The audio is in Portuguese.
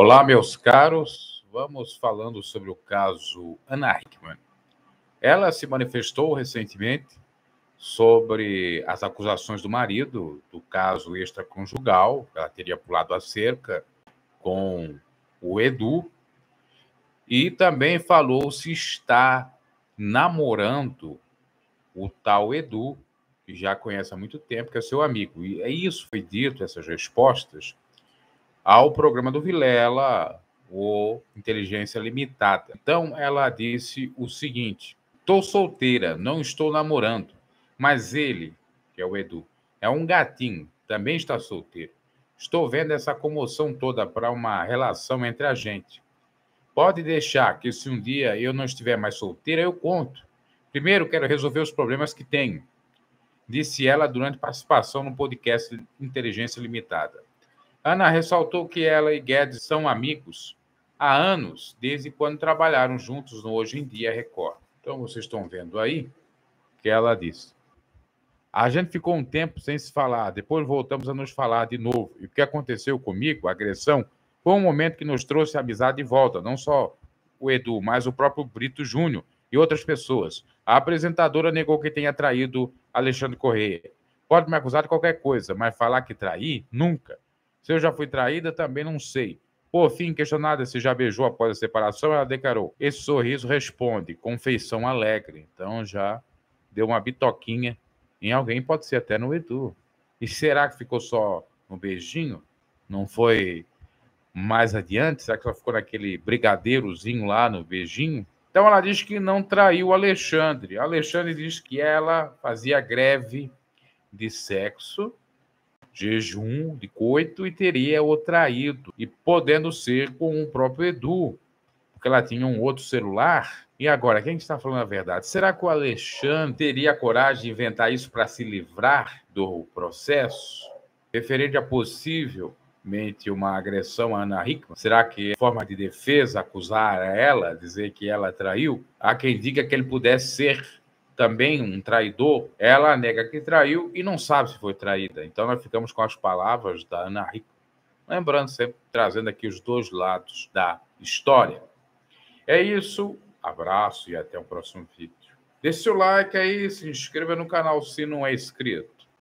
Olá, meus caros. Vamos falando sobre o caso Ana Hickman. Ela se manifestou recentemente sobre as acusações do marido do caso extraconjugal. Ela teria pulado a cerca com o Edu. E também falou se está namorando o tal Edu, que já conhece há muito tempo, que é seu amigo. E é isso foi dito, essas respostas, ao programa do Vilela, o Inteligência Limitada. Então, ela disse o seguinte: estou solteira, não estou namorando, mas ele, que é o Edu, é um gatinho, também está solteiro. Estou vendo essa comoção toda para uma relação entre a gente. Pode deixar que, se um dia eu não estiver mais solteira, eu conto. Primeiro, quero resolver os problemas que tenho, disse ela durante participação no podcast Inteligência Limitada. Ana ressaltou que ela e Guedes são amigos há anos, desde quando trabalharam juntos no Hoje em Dia Record. Então, vocês estão vendo aí que ela disse. A gente ficou um tempo sem se falar, depois voltamos a nos falar de novo. E o que aconteceu comigo, a agressão, foi um momento que nos trouxe a amizade de volta, não só o Edu, mas o próprio Brito Júnior e outras pessoas. A apresentadora negou que tenha traído Alexandre Corrêa. Pode me acusar de qualquer coisa, mas falar que traí, nunca. Se eu já fui traída, também não sei. Por fim, questionada se já beijou após a separação, ela declarou: Esse sorriso responde, confeição alegre. Então já deu uma bitoquinha em alguém, pode ser até no Edu. E será que ficou só no beijinho? Não foi mais adiante? Será que só ficou naquele brigadeirozinho lá no beijinho? Então ela diz que não traiu o Alexandre. Alexandre diz que ela fazia greve de sexo jejum de coito e teria o traído, e podendo ser com o próprio Edu, porque ela tinha um outro celular. E agora, quem está falando a verdade? Será que o Alexandre teria a coragem de inventar isso para se livrar do processo? Referente a possivelmente uma agressão a Ana Hickman, será que é forma de defesa acusar ela, dizer que ela traiu? Há quem diga que ele pudesse ser também um traidor, ela nega que traiu e não sabe se foi traída. Então nós ficamos com as palavras da Ana Rico, lembrando sempre, trazendo aqui os dois lados da história. É isso, abraço e até o próximo vídeo. Deixe seu like aí, se inscreva no canal se não é inscrito.